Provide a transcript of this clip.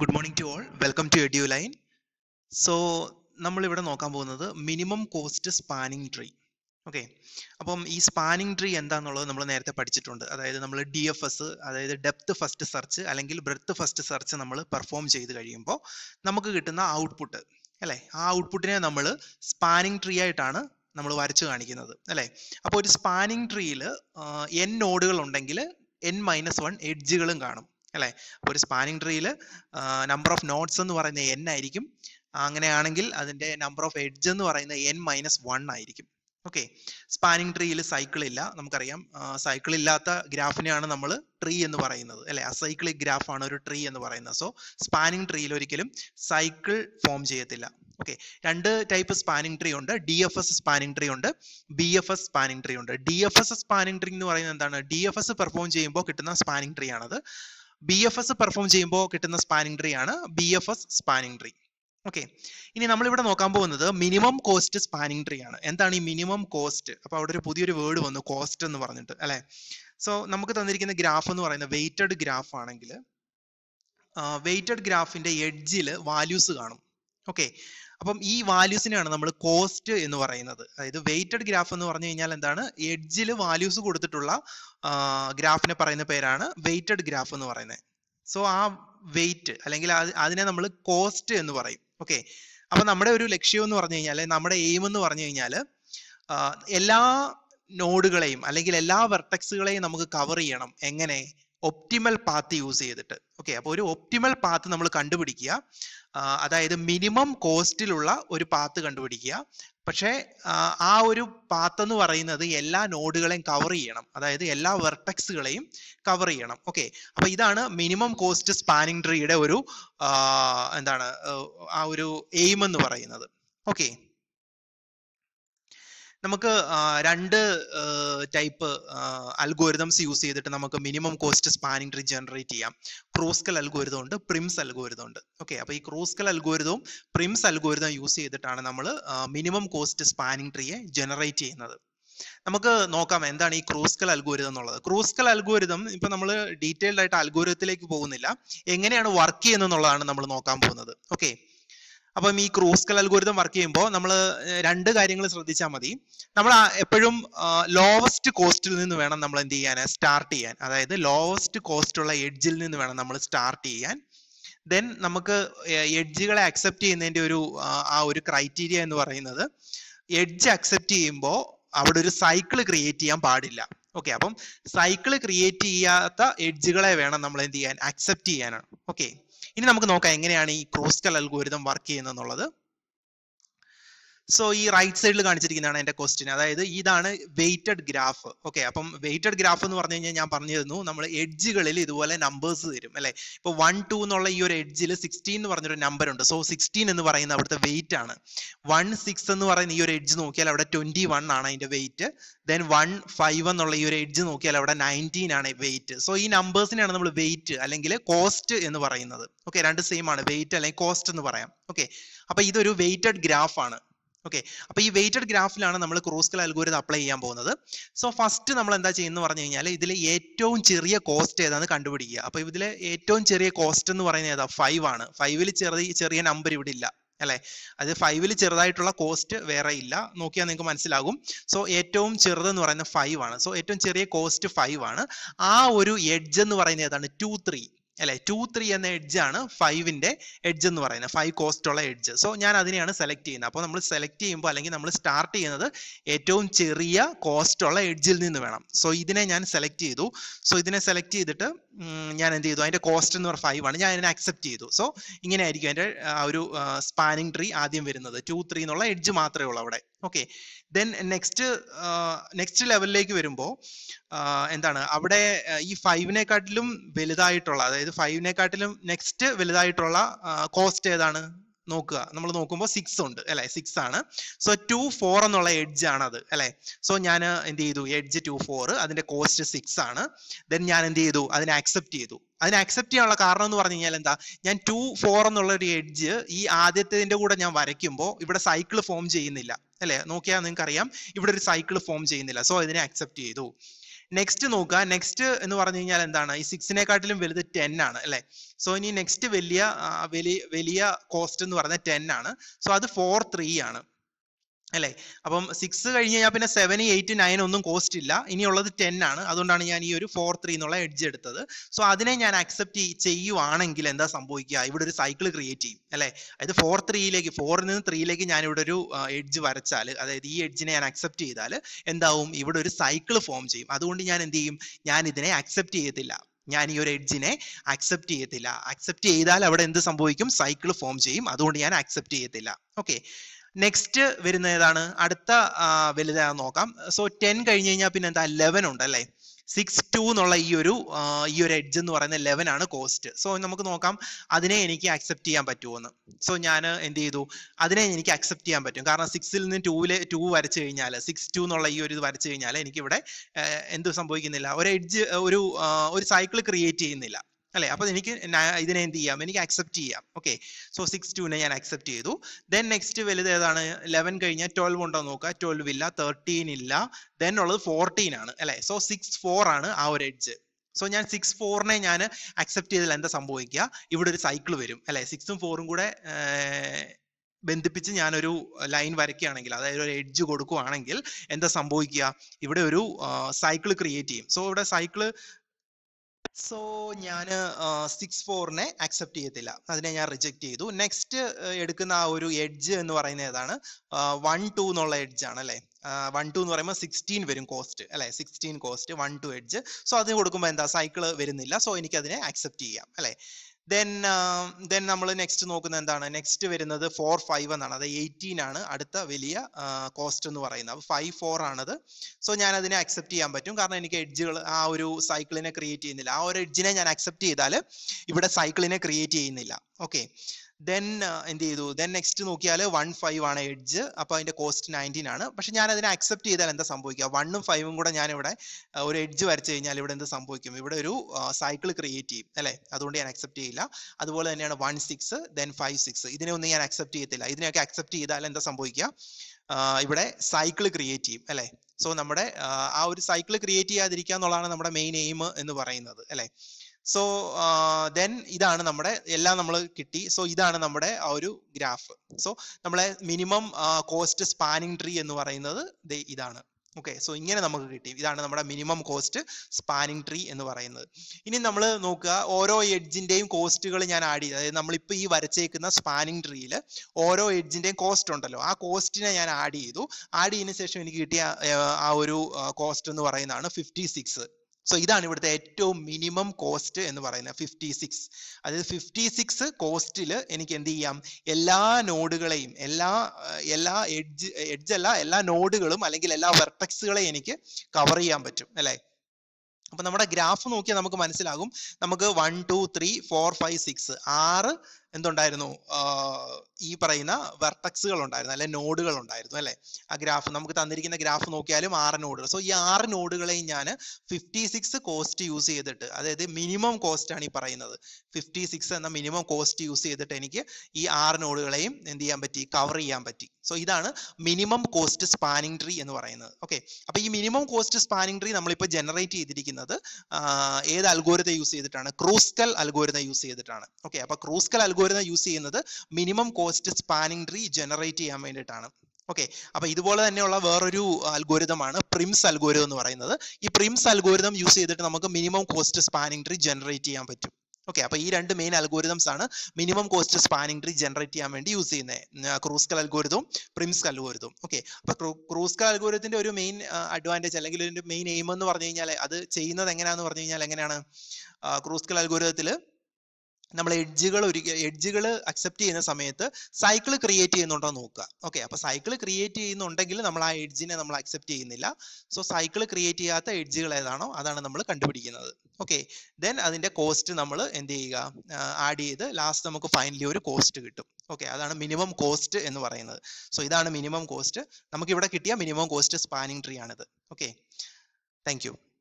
good morning to all welcome to edu line so നമ്മളിവിടെ നോക്കാൻ പോകുന്നത് minimum cost spanning tree okay അപ്പം ഈ സ്പാനിങ് ട്രീ എന്താണെന്നുള്ളത് നമ്മൾ നേരത്തെ പഠിച്ചിട്ടുണ്ട് അതായത് നമ്മൾ ഡി എഫ് എസ് അതായത് ഡെപ്ത് ഫസ്റ്റ് സെർച്ച് അല്ലെങ്കിൽ ബ്രെത്ത് ഫസ്റ്റ് സെർച്ച് നമ്മൾ പെർഫോം ചെയ്ത് കഴിയുമ്പോൾ നമുക്ക് കിട്ടുന്ന ഔട്ട്പുട്ട് അല്ലേ ആ ഔട്ട്പുട്ടിനെ നമ്മൾ സ്പാനിങ് ട്രീ ആയിട്ടാണ് നമ്മൾ വരച്ചു കാണിക്കുന്നത് അല്ലേ അപ്പോൾ ഒരു സ്പാനിങ് ട്രീയിൽ എൻ നോഡുകൾ ഉണ്ടെങ്കിൽ എൻ മൈനസ് വൺ എഡ്ജുകളും കാണും അല്ലേ ഒരു സ്പാനിങ് ട്രീയിൽ നമ്പർ ഓഫ് നോട്ട്സ് എന്ന് പറയുന്നത് എൻ ആയിരിക്കും അങ്ങനെയാണെങ്കിൽ അതിന്റെ നമ്പർ ഓഫ് എഡ്ജ് എന്ന് പറയുന്നത് എൻ മൈനസ് വൺ ആയിരിക്കും ഓക്കെ സ്പാനിങ് ട്രീയിൽ സൈക്കിൾ ഇല്ല നമുക്കറിയാം സൈക്കിൾ ഇല്ലാത്ത ഗ്രാഫിനെയാണ് നമ്മൾ ട്രീ എന്ന് പറയുന്നത് അല്ലെ അസൈക്ലിക് ഗ്രാഫാണ് ഒരു ട്രീ എന്ന് പറയുന്നത് സോ സ്പാനിങ് ട്രീയിൽ ഒരിക്കലും സൈക്കിൾ ഫോം ചെയ്യത്തില്ല ഓക്കെ രണ്ട് ടൈപ്പ് സ്പാനിങ് ട്രീ ഉണ്ട് D F S spanning tree ഉണ്ട് B F S spanning tree ഉണ്ട് D F S spanning tree എന്ന് പറയുന്നത് എന്താണ് ഡി എഫ് എസ് പെർഫോം ചെയ്യുമ്പോൾ കിട്ടുന്ന സ്പാനിങ് ട്രീ ആണത് ബി എഫ് എസ് പെർഫോം ചെയ്യുമ്പോൾ കിട്ടുന്ന സ്പാനിംഗ് ട്രീ ആണ് B F S spanning tree okay ഇനി നമ്മളിവിടെ നോക്കാൻ പോകുന്നത് മിനിമം കോസ്റ്റ് സ്പാനിങ് ട്രീ ആണ് എന്താണ് ഈ മിനിമം കോസ്റ്റ് അപ്പോൾ അവിടെ ഒരു പുതിയൊരു വേർഡ് വന്നു കോസ്റ്റ് എന്ന് പറഞ്ഞിട്ട് അല്ലെ സോ നമുക്ക് തന്നിരിക്കുന്ന ഗ്രാഫ് എന്ന് പറയുന്ന വെയ്റ്റഡ് ഗ്രാഫ് ആണെങ്കിൽ വെയ്റ്റഡ് ഗ്രാഫിന്റെ എഡ്ജിൽ വാല്യൂസ് കാണും ഓക്കെ അപ്പം ഈ വാല്യൂസിനെയാണ് നമ്മൾ കോസ്റ്റ് എന്ന് പറയുന്നത് അതായത് വെയ്റ്റഡ് ഗ്രാഫ് എന്ന് പറഞ്ഞു കഴിഞ്ഞാൽ എന്താണ് എഡ്ജിൽ വാല്യൂസ് കൊടുത്തിട്ടുള്ള ഗ്രാഫിനെ പറയുന്ന പേരാണ് വെയ്റ്റഡ് ഗ്രാഫ് എന്ന് പറയുന്നത് സോ ആ വെയിറ്റ് അല്ലെങ്കിൽ അതിനെ നമ്മൾ കോസ്റ്റ് എന്ന് പറയും ഓക്കെ അപ്പം നമ്മുടെ ഒരു ലക്ഷ്യം എന്ന് പറഞ്ഞു കഴിഞ്ഞാൽ നമ്മുടെ എയിം എന്ന് പറഞ്ഞു കഴിഞ്ഞാൽ എല്ലാ നോഡുകളെയും അല്ലെങ്കിൽ എല്ലാ വെർട്ടക്സുകളെയും നമുക്ക് കവർ ചെയ്യണം എങ്ങനെ ഒപ്റ്റിമൽ പാത്ത് യൂസ് ചെയ്തിട്ട് ഓക്കെ അപ്പോൾ ഒരു ഒപ്റ്റിമൽ പാത്ത് നമ്മൾ കണ്ടുപിടിക്കുക അതായത് മിനിമം കോസ്റ്റിലുള്ള ഒരു പാത്ത് കണ്ടുപിടിക്കുക പക്ഷേ ആ ഒരു പാത്ത് എന്ന് പറയുന്നത് എല്ലാ നോഡുകളെയും കവർ ചെയ്യണം അതായത് എല്ലാ വെർട്ടക്സുകളെയും കവർ ചെയ്യണം ഓക്കെ അപ്പോൾ ഇതാണ് മിനിമം കോസ്റ്റ് സ്പാനിങ് ട്രീയുടെ ഒരു എന്താണ് ആ ഒരു എയിം എന്ന് പറയുന്നത് ഓക്കെ നമുക്ക് രണ്ട് ടൈപ്പ് അൽഗോരിതംസ് യൂസ് ചെയ്തിട്ട് നമുക്ക് minimum cost spanning tree generate ചെയ്യാം ക്രോസ്കൽ അൽഗോരിതം ഉണ്ട് പ്രിംസ് അൽഗോരിതം ഉണ്ട് ഓക്കെ അപ്പോൾ ഈ ക്രോസ്കൽ അൽഗോരിതവും പ്രിംസ് അൽഗോരിതം യൂസ് ചെയ്തിട്ടാണ് നമ്മൾ മിനിമം കോസ്റ്റ് സ്പാനിങ് ട്രീയെ ജനറേറ്റ് ചെയ്യുന്നത് നമുക്ക് നോക്കാം എന്താണ് ഈ ക്രൂസ്കൽ അൽഗോരിതം എന്നുള്ളത് ക്രൂസ്കൽ അൽഗോരിതം ഇപ്പൊ നമ്മൾ ഡീറ്റെയിൽഡ് ആയിട്ട് അൽഗോരിതത്തിലേക്ക് പോകുന്നില്ല എങ്ങനെയാണ് വർക്ക് ചെയ്യുന്നത് എന്നുള്ളതാണ് നമ്മൾ നോക്കാൻ പോകുന്നത് ഓക്കെ അപ്പം ഈ ക്രൂസ്കൽ അൽഗോരിതം വർക്ക് ചെയ്യുമ്പോൾ നമ്മൾ രണ്ട് കാര്യങ്ങൾ ശ്രദ്ധിച്ചാൽ മതി നമ്മൾ എപ്പോഴും ലോവസ്റ്റ് കോസ്റ്റിൽ നിന്ന് വേണം നമ്മൾ എന്ത് ചെയ്യാൻ സ്റ്റാർട്ട് ചെയ്യാൻ അതായത് ലോവസ്റ്റ് കോസ്റ്റ് ഉള്ള എഡ്ജിൽ നിന്ന് വേണം നമ്മൾ സ്റ്റാർട്ട് ചെയ്യാൻ ദെൻ നമുക്ക് എഡ്ജുകളെ അക്സെപ്റ്റ് ചെയ്യുന്നതിൻ്റെ ഒരു ആ ഒരു ക്രൈറ്റീരിയ എന്ന് പറയുന്നത് എഡ്ജ് അക്സെപ്റ്റ് ചെയ്യുമ്പോൾ അവിടെ ഒരു സൈക്കിൾ ക്രിയേറ്റ് ചെയ്യാൻ പാടില്ല ഓക്കെ അപ്പം സൈക്കിൾ ക്രിയേറ്റ് ചെയ്യാത്ത എഡ്ജുകളെ വേണം നമ്മൾ എന്ത് ചെയ്യാൻ അക്സെപ്റ്റ് ചെയ്യാനാണ് ഓക്കെ ഇനി നമുക്ക് നോക്കാം എങ്ങനെയാണ് ഈ ക്രോസ്കൽ അൽഗോരിതം വർക്ക് ചെയ്യുന്നത് എന്നുള്ളത് സോ ഈ റൈറ്റ് സൈഡിൽ കാണിച്ചിരിക്കുന്നതാണ് എന്റെ ക്വസ്റ്റ്യൻ അതായത് ഇതാണ് വെയിറ്റഡ് ഗ്രാഫ് ഓക്കെ അപ്പം വെയിറ്റഡ് ഗ്രാഫ് എന്ന് പറഞ്ഞു കഴിഞ്ഞാൽ ഞാൻ പറഞ്ഞു തന്നു നമ്മൾ എഡ്ജുകളിൽ ഇതുപോലെ നമ്പേഴ്സ് തരും അല്ലെ ഇപ്പൊ വൺ ടു എന്നുള്ള ഈ ഒരു എഡ്ജിൽ സിക്സ്റ്റീൻ എന്ന് പറഞ്ഞൊരു നമ്പർ ഉണ്ട് സോ സിക്സ്റ്റീൻ എന്ന് പറയുന്ന അവിടുത്തെ വെയിറ്റ് ആണ് വൺ സിക്സ് എന്ന് പറയുന്ന ഈ ഒരു എഡ്ജ് നോക്കിയാൽ അവിടെ ട്വന്റി വൺ ആണ് അതിന്റെ വെയിറ്റ് ദെൻ വൺ ഫൈവ് എന്നുള്ള ഈ ഒരു എഡ്ജ് നോക്കിയാൽ അവിടെ നയൻറ്റീൻ ആണ് വെയിറ്റ് സോ ഈ നമ്പേഴ്സിനെയാണ് നമ്മൾ വെയിറ്റ് അല്ലെങ്കിൽ കോസ്റ്റ് എന്ന് പറയുന്നത് ഓക്കെ രണ്ട് സെയിം ആണ് വെയിറ്റ് അല്ലെങ്കിൽ കോസ്റ്റ് എന്ന് പറയാം ഓക്കെ അപ്പൊ ഇതൊരു വെയിറ്റഡ് ഗ്രാഫ് ആണ് ഓക്കെ അപ്പൊ ഈ വെയിറ്റഡ് ഗ്രാഫിലാണ് നമ്മൾ ക്രോസ്കൽ അൽഗോരിത അപ്ലൈ ചെയ്യാൻ പോകുന്നത് സോ ഫസ്റ്റ് നമ്മൾ എന്താ ചെയ്യുന്നത് പറഞ്ഞു കഴിഞ്ഞാൽ ഇതിലെ ഏറ്റവും ചെറിയ കോസ്റ്റ് ഏതാണ് കണ്ടുപിടിക്കുക അപ്പൊ ഇതിലെ ഏറ്റവും ചെറിയ കോസ്റ്റ് എന്ന് പറയുന്നത് ഏതാ ഫൈവ് ആണ് ഫൈവിൽ ചെറിയ ചെറിയ നമ്പർ ഇവിടെ ഇല്ല അല്ലെ അത് ഫൈവിൽ ചെറുതായിട്ടുള്ള കോസ്റ്റ് വേറെ ഇല്ല നോക്കിയാൽ നിങ്ങൾക്ക് മനസ്സിലാകും സോ ഏറ്റവും ചെറുത് എന്ന് പറയുന്നത് ഫൈവ് ആണ് സോ ഏറ്റവും ചെറിയ കോസ്റ്റ് ഫൈവ് ആണ് ആ ഒരു എഡ്ജ് എന്ന് പറയുന്നത് ഏതാണ് ടു ത്രീ അല്ലെ ടു ത്രീ എന്ന എഡ്ജ് ആണ് ഫൈവിന്റെ എഡ്ജ് എന്ന് പറയുന്നത് ഫൈവ് കോസ്റ്റ് ഉള്ള എഡ്ജ് സോ ഞാൻ അതിനെയാണ് സെലക്ട് ചെയ്യുന്നത് അപ്പോൾ നമ്മൾ സെലക്ട് ചെയ്യുമ്പോൾ അല്ലെങ്കിൽ നമ്മൾ സ്റ്റാർട്ട് ചെയ്യുന്നത് ഏറ്റവും ചെറിയ കോസ്റ്റ് ഉള്ള എഡ്ജിൽ നിന്ന് വേണം സോ ഇതിനെ ഞാൻ സെലക്ട് ചെയ്തു സോ ഇതിനെ സെലക്ട് ചെയ്തിട്ട് ഞാൻ എന്ത് ചെയ്തു അതിന്റെ കോസ്റ്റ് എന്ന് പറഞ്ഞാൽ ഫൈവ് ആണ് ഞാൻ അതിനെ അക്സെപ്റ്റ് ചെയ്തു സോ ഇങ്ങനെ ആയിരിക്കും അതിന്റെ ഒരു സ്പാനിങ് ട്രീ ആദ്യം വരുന്നത് ടു ത്രീ എന്നുള്ള എഡ്ജ് മാത്രമേ ഉള്ളൂ അവിടെ ഓക്കെ ദെൻ നെക്സ്റ്റ് നെക്സ്റ്റ് ലെവലിലേക്ക് വരുമ്പോൾ എന്താണ് അവിടെ uh, ഈ ഫൈവിനെക്കാട്ടിലും വലുതായിട്ടുള്ള അതായത് ഫൈവിനെക്കാട്ടിലും നെക്സ്റ്റ് വലുതായിട്ടുള്ള കോസ്റ്റ് uh, ഏതാണ് നോക്കുക നമ്മൾ നോക്കുമ്പോൾ സിക്സ് ഉണ്ട് അല്ലെ സിക്സ് ആണ് സോ ടു ഫോർ എന്നുള്ള എഡ്ജ് ആണ് അത് അല്ലെ സോ ഞാൻ എന്ത് ചെയ്തു എഡ്ജ് ടു ഫോർ അതിന്റെ കോസ്റ്റ് സിക്സ് ആണ് ദെൻ ഞാൻ എന്ത് ചെയ്തു അതിനെ അക്സെപ്റ്റ് ചെയ്തു അതിനെ അക്സെപ്റ്റ് ചെയ്യാനുള്ള കാരണം എന്ന് പറഞ്ഞു കഴിഞ്ഞാൽ എന്താ ഞാൻ ടു ഫോർ എന്നുള്ള ഒരു എഡ്ജ് ഈ ആദ്യത്തേതിന്റെ കൂടെ ഞാൻ വരയ്ക്കുമ്പോൾ ഇവിടെ സൈക്കിൾ ഫോം ചെയ്യുന്നില്ല അല്ലെ നോക്കിയാൽ നിങ്ങൾക്ക് അറിയാം ഇവിടെ ഒരു സൈക്കിൾ ഫോം ചെയ്യുന്നില്ല സോ ഇതിനെ അക്സെപ്റ്റ് ചെയ്തു നെക്സ്റ്റ് നോക്കുക നെക്സ്റ്റ് എന്ന് പറഞ്ഞു കഴിഞ്ഞാൽ എന്താണ് ഈ സിക്സിനെക്കാട്ടിലും വലുത് ടെൻ ആണ് അല്ലെ സോ ഇനി നെക്സ്റ്റ് വലിയ വലിയ കോസ്റ്റ് എന്ന് പറഞ്ഞാൽ ടെൻ ആണ് സോ അത് ഫോർ ത്രീ ആണ് അല്ലേ അപ്പം സിക്സ് കഴിഞ്ഞ് കഴിഞ്ഞാൽ പിന്നെ സെവൻ എയ്റ്റ് നയൻ ഒന്നും കോസ്റ്റ് ഇല്ല ഇനിയുള്ളത് ടെൻ ആണ് അതുകൊണ്ടാണ് ഞാൻ ഈ ഒരു ഫോർ ത്രീ എന്നുള്ള എഡ്ജ് എടുത്തത് സോ അതിനെ ഞാൻ അക്സെപ്റ്റ് ചെയ്യുവാണെങ്കിൽ എന്താ സംഭവിക്കുക ഇവിടെ ഒരു സൈക്കിൾ ക്രിയേറ്റ് ചെയ്യും അല്ലേ അതായത് ഫോർ ത്രീയിലേക്ക് ഫോറിൽ നിന്ന് ത്രീയിലേക്ക് ഞാൻ ഇവിടെ ഒരു എഡ്ജ് വരച്ചാൽ അതായത് ഈ എഡ്ജിനെ ഞാൻ അക്സെപ്റ്റ് ചെയ്താൽ എന്താവും ഇവിടെ ഒരു സൈക്കിൾ ഫോം ചെയ്യും അതുകൊണ്ട് ഞാൻ എന്ത് ചെയ്യും ഞാൻ ഇതിനെ അക്സെപ്റ്റ് ചെയ്യത്തില്ല ഞാൻ ഈ ഒരു എഡ്ജിനെ അക്സെപ്റ്റ് ചെയ്യത്തില്ല അക്സെപ്റ്റ് ചെയ്താൽ അവിടെ എന്ത് സംഭവിക്കും സൈക്കിൾ ഫോം ചെയ്യും അതുകൊണ്ട് ഞാൻ അക്സെപ്റ്റ് ചെയ്യത്തില്ല ഓക്കെ നെക്സ്റ്റ് വരുന്ന ഏതാണ് അടുത്ത വലുതാണ് നോക്കാം സോ ടെൻ കഴിഞ്ഞ് കഴിഞ്ഞാൽ പിന്നെ എന്താ ലെവൻ ഉണ്ട് അല്ലേ സിക്സ് ടു എന്നുള്ള ഈ ഒരു ഈ ഒരു എഡ്ജ് എന്ന് പറയുന്ന ലെവൻ ആണ് കോസ്റ്റ് സോ നമുക്ക് നോക്കാം അതിനെ എനിക്ക് അക്സെപ്റ്റ് ചെയ്യാൻ എന്ന് സോ ഞാൻ എന്ത് ചെയ്തു അതിനെ എനിക്ക് അക്സെപ്റ്റ് ചെയ്യാൻ പറ്റും കാരണം സിക്സിൽ നിന്ന് ടൂവിൽ ടു വരച്ചു കഴിഞ്ഞാൽ സിക്സ് ടു എന്നുള്ള ഈ ഒരു ഇത് വരച്ചു കഴിഞ്ഞാൽ എനിക്കിവിടെ എന്ത് സംഭവിക്കുന്നില്ല ഒരു എഡ്ജ് ഒരു ഒരു സൈക്കിൾ ക്രിയേറ്റ് ചെയ്യുന്നില്ല അല്ലെ അപ്പൊ എനിക്ക് ഇതിനെ എന്ത് ചെയ്യാം എനിക്ക് അക്സെപ്റ്റ് ചെയ്യാം ഓക്കെ സോ സിക്സ് ടുനെ ഞാൻ അക്സെപ്റ്റ് ചെയ്തു ദെൻ നെക്സ്റ്റ് വലുത് ഏതാണ് ലെവൻ കഴിഞ്ഞാൽ ട്വൽവ് ഉണ്ടോ നോക്കുക ട്വൽവ് ഇല്ല തേർട്ടീൻ ഇല്ല ദെൻ ഉള്ളത് ഫോർട്ടീൻ ആണ് അല്ലെ സോ സിക്സ് ഫോർ ആണ് ആ ഒരു എഡ്ജ് സോ ഞാൻ സിക്സ് ഫോറിനെ ഞാൻ അക്സെപ്റ്റ് ചെയ്താൽ എന്താ സംഭവിക്കുക ഇവിടെ ഒരു സൈക്കിൾ വരും അല്ലെ സിക്സും ഫോറും കൂടെ ബന്ധിപ്പിച്ച് ഞാനൊരു ലൈൻ വരയ്ക്കുകയാണെങ്കിൽ അതായത് ഒരു എഡ്ജ് കൊടുക്കുകയാണെങ്കിൽ എന്താ സംഭവിക്കുക ഇവിടെ ഒരു സൈക്കിൾ ക്രിയേറ്റ് ചെയ്യും സോ ഇവിടെ സൈക്കിൾ സോ ഞാൻ സിക്സ് ഫോറിനെ അക്സെപ്റ്റ് ചെയ്യത്തില്ല അതിനെ ഞാൻ റിജക്റ്റ് ചെയ്തു നെക്സ്റ്റ് എടുക്കുന്ന ആ ഒരു എഡ്ജ് എന്ന് പറയുന്ന ഏതാണ് വൺ ടു എന്നുള്ള എഡ്ജ് ആണ് അല്ലേ വൺ ടു എന്ന് പറയുമ്പോൾ സിക്സ്റ്റീൻ വരും കോസ്റ്റ് അല്ലെ sixteen cost one two edge so അതിന് കൊടുക്കുമ്പോൾ എന്താ സൈക്കിൾ വരുന്നില്ല സോ എനിക്ക് അതിനെ അക്സെപ്റ്റ് ചെയ്യാം അല്ലെ ദെൻ ദെൻ um, നമ്മൾ നെക്സ്റ്റ് നോക്കുന്നത് എന്താണ് നെക്സ്റ്റ് വരുന്നത് ഫോർ ഫൈവ് എന്നാണ് അത് എയ്റ്റീൻ ആണ് അടുത്ത വലിയ കോസ്റ്റ് എന്ന് പറയുന്നത് അപ്പോൾ ഫൈവ് ഫോർ ആണത് സോ ഞാൻ അതിനെ അക്സെപ്റ്റ് ചെയ്യാൻ പറ്റും കാരണം എനിക്ക് എഡ്ജുകൾ ആ ഒരു സൈക്കിളിനെ ക്രിയേറ്റ് ചെയ്യുന്നില്ല ആ ഒരു എഡ്ജിനെ ഞാൻ അക്സെപ്റ്റ് ചെയ്താൽ ഇവിടെ സൈക്കിളിനെ ക്രിയേറ്റ് ചെയ്യുന്നില്ല ഓക്കെ ദെൻ uh, എന്ത് ചെയ്തു ദെൻ നെക്സ്റ്റ് നോക്കിയാൽ വൺ ഫൈവ് ആണ് എഡ്ജ് അപ്പോൾ അതിന്റെ കോസ്റ്റ് നയൻറ്റീൻ ആണ് പക്ഷെ ഞാൻ അതിനെ അക്സെപ്റ്റ് ചെയ്താൽ എന്താ സംഭവിക്കുക വണ്ണും ഫൈവും കൂടെ ഞാൻ ഇവിടെ ഒരു എഡ്ജ് വരച്ച് കഴിഞ്ഞാൽ ഇവിടെ എന്ത് സംഭവിക്കും ഇവിടെ ഒരു സൈക്കിൾ ക്രിയേറ്റ് ചെയ്യും അല്ലേ അതുകൊണ്ട് ഞാൻ അക്സെപ്റ്റ് ചെയ്യില്ല അതുപോലെ തന്നെയാണ് one six then five six ഇതിനെ ഒന്നും ഞാൻ അക്സെപ്റ്റ് ചെയ്യത്തില്ല ഇതിനെയൊക്കെ അക്സെപ്റ്റ് ചെയ്താൽ എന്താ സംഭവിക്കുക ഇവിടെ സൈക്കിൾ ക്രിയേറ്റ് ചെയ്യും അല്ലേ സോ നമ്മുടെ ആ ഒരു സൈക്കിൾ ക്രിയേറ്റ് ചെയ്യാതിരിക്കുക എന്നുള്ളതാണ് നമ്മുടെ മെയിൻ എയിം എന്ന് പറയുന്നത് അല്ലേ സോ ദെൻ ഇതാണ് നമ്മുടെ എല്ലാം നമ്മൾ കിട്ടി സോ ഇതാണ് നമ്മുടെ ആ ഒരു ഗ്രാഫ് സോ നമ്മളെ മിനിമം കോസ്റ്റ് സ്പാനിങ് ട്രീ എന്ന് പറയുന്നത് ഇതാണ് ഓക്കെ സോ ഇങ്ങനെ നമുക്ക് കിട്ടി ഇതാണ് നമ്മുടെ മിനിമം കോസ്റ്റ് സ്പാനിങ് ട്രീ എന്ന് പറയുന്നത് ഇനി നമ്മൾ നോക്കുക ഓരോ എഡ്ജിന്റെയും കോസ്റ്റുകൾ ഞാൻ ആഡ് ചെയ്ത് അതായത് നമ്മളിപ്പോൾ ഈ വരച്ചേക്കുന്ന സ്പാനിങ് ട്രീയിൽ ഓരോ എഡ്ജിന്റെയും കോസ്റ്റ് ഉണ്ടല്ലോ ആ കോസ്റ്റിനെ ഞാൻ ആഡ് ചെയ്തു ആഡ് ചെയ്തതിന് ശേഷം എനിക്ക് കിട്ടിയ ആ ഒരു കോസ്റ്റ് എന്ന് പറയുന്നതാണ് ഫിഫ്റ്റി സിക്സ് സോ ഇതാണ് ഇവിടുത്തെ ഏറ്റവും മിനിമം കോസ്റ്റ് എന്ന് പറയുന്നത് ഫിഫ്റ്റി സിക്സ് അതായത് ഫിഫ്റ്റി സിക്സ് കോസ്റ്റിൽ എനിക്ക് എന്ത് ചെയ്യാം എല്ലാ നോഡുകളെയും എല്ലാ എല്ലാ എഡ്ജ് എഡ്ജ് അല്ല എല്ലാ നോഡുകളും അല്ലെങ്കിൽ എല്ലാ വെർട്ടക്സുകളെയും എനിക്ക് കവർ ചെയ്യാൻ പറ്റും അല്ലേ അപ്പൊ നമ്മുടെ ഗ്രാഫ് നോക്കിയാൽ നമുക്ക് മനസ്സിലാകും നമുക്ക് one two three four five six ആറ് എന്തുണ്ടായിരുന്നു ഈ പറയുന്ന വെർട്ടക്സുകൾ ഉണ്ടായിരുന്നു അല്ലെ നോഡുകൾ ഉണ്ടായിരുന്നു അല്ലെ ആ ഗ്രാഫ് നമുക്ക് തന്നിരിക്കുന്ന ഗ്രാഫ് നോക്കിയാലും ആറ് നോഡുകൾ സോ ഈ ആറ് നോഡുകളെയും ഞാൻ ഫിഫ്റ്റി സിക്സ് കോസ്റ്റ് യൂസ് ചെയ്തിട്ട് അതായത് മിനിമം കോസ്റ്റ് ആണ് ഈ പറയുന്നത് ഫിഫ്റ്റി സിക്സ് എന്ന മിനിമം കോസ്റ്റ് യൂസ് ചെയ്തിട്ട് എനിക്ക് ഈ ആറ് നോഡുകളെയും എന്ത് ചെയ്യാൻ പറ്റി കവർ ചെയ്യാൻ പറ്റി സോ ഇതാണ് മിനിമം കോസ്റ്റ് സ്പാനിങ് ട്രീ എന്ന് പറയുന്നത് ഓക്കെ അപ്പൊ ഈ മിനിമം കോസ്റ്റ് സ്പാനിങ് ട്രീ നമ്മളിപ്പോൾ ജനറേറ്റ് ചെയ്തിരിക്കുന്നത് ഏത് അൽഗോരിതം യൂസ് ചെയ്തിട്ടാണ് ക്രൂസ്കൽ അൽഗോരിതം യൂസ് ചെയ്തിട്ടാണ് ഓക്കെ അപ്പൊ ക്രൂസ്കൽ അൽഗോരിതം അൽഗോരിതം യൂസ് ചെയ്യുന്നത് minimum cost spanning tree generate ചെയ്യാൻ വേണ്ടിയിട്ടാണ് ഓക്കെ അപ്പൊ ഇതുപോലെ തന്നെയുള്ള വേറൊരു അൽഗോരിതമാണ് പ്രിംസ് അൽഗോരിതം എന്ന് പറയുന്നത് ഈ പ്രിംസ് അൽഗോരിതം യൂസ് ചെയ്തിട്ട് നമുക്ക് minimum cost spanning tree generate ചെയ്യാൻ പറ്റും ഓക്കെ അപ്പൊ ഈ രണ്ട് മെയിൻ അൽഗോരിതംസ് ആണ് minimum cost spanning tree generate ചെയ്യാൻ വേണ്ടി യൂസ് ചെയ്യുന്നത് ക്രൂസ്കൽ അൽഗോരിതവും പ്രിംസ് അൽഗോരിതവും ഓക്കെ അപ്പൊ ക്രൂസ്കൽ അൽഗോരിതത്തിന്റെ ഒരു മെയിൻ അഡ്വാൻറ്റേജ് അല്ലെങ്കിൽ മെയിൻ എയിം എന്ന് പറഞ്ഞു കഴിഞ്ഞാൽ അത് ചെയ്യുന്നത് എങ്ങനെയാന്ന് പറഞ്ഞു കഴിഞ്ഞാൽ എങ്ങനെയാണ് ക്രൂസ്കൽ അൽഗോരിതത്തില് നമ്മൾ എഡ്ജുകൾ ഒരിക്കൽ എഡ്ജുകൾ അക്സെപ്റ്റ് ചെയ്യുന്ന സമയത്ത് സൈക്കിൾ ക്രിയേറ്റ് ചെയ്യുന്നുണ്ടോ നോക്കുക ഓക്കെ അപ്പോൾ സൈക്കിൾ ക്രിയേറ്റ് ചെയ്യുന്നുണ്ടെങ്കിൽ നമ്മൾ ആ എഡ്ജിനെ നമ്മൾ അക്സെപ്റ്റ് ചെയ്യുന്നില്ല സോ സൈക്കിൾ ക്രിയേറ്റ് ചെയ്യാത്ത എഡ്ജുകൾ ഏതാണോ അതാണ് നമ്മൾ കണ്ടുപിടിക്കുന്നത് ഓക്കെ ദെൻ അതിന്റെ കോസ്റ്റ് നമ്മൾ എന്ത് ചെയ്യുക ആഡ് ചെയ്ത് ലാസ്റ്റ് നമുക്ക് ഫൈനലി ഒരു കോസ്റ്റ് കിട്ടും ഓക്കെ അതാണ് മിനിമം കോസ്റ്റ് എന്ന് പറയുന്നത് സോ ഇതാണ് മിനിമം കോസ്റ്റ് നമുക്ക് ഇവിടെ കിട്ടിയ മിനിമം കോസ്റ്റ് സ്പാനിങ് ട്രീ ആണിത് ഓക്കെ താങ്ക്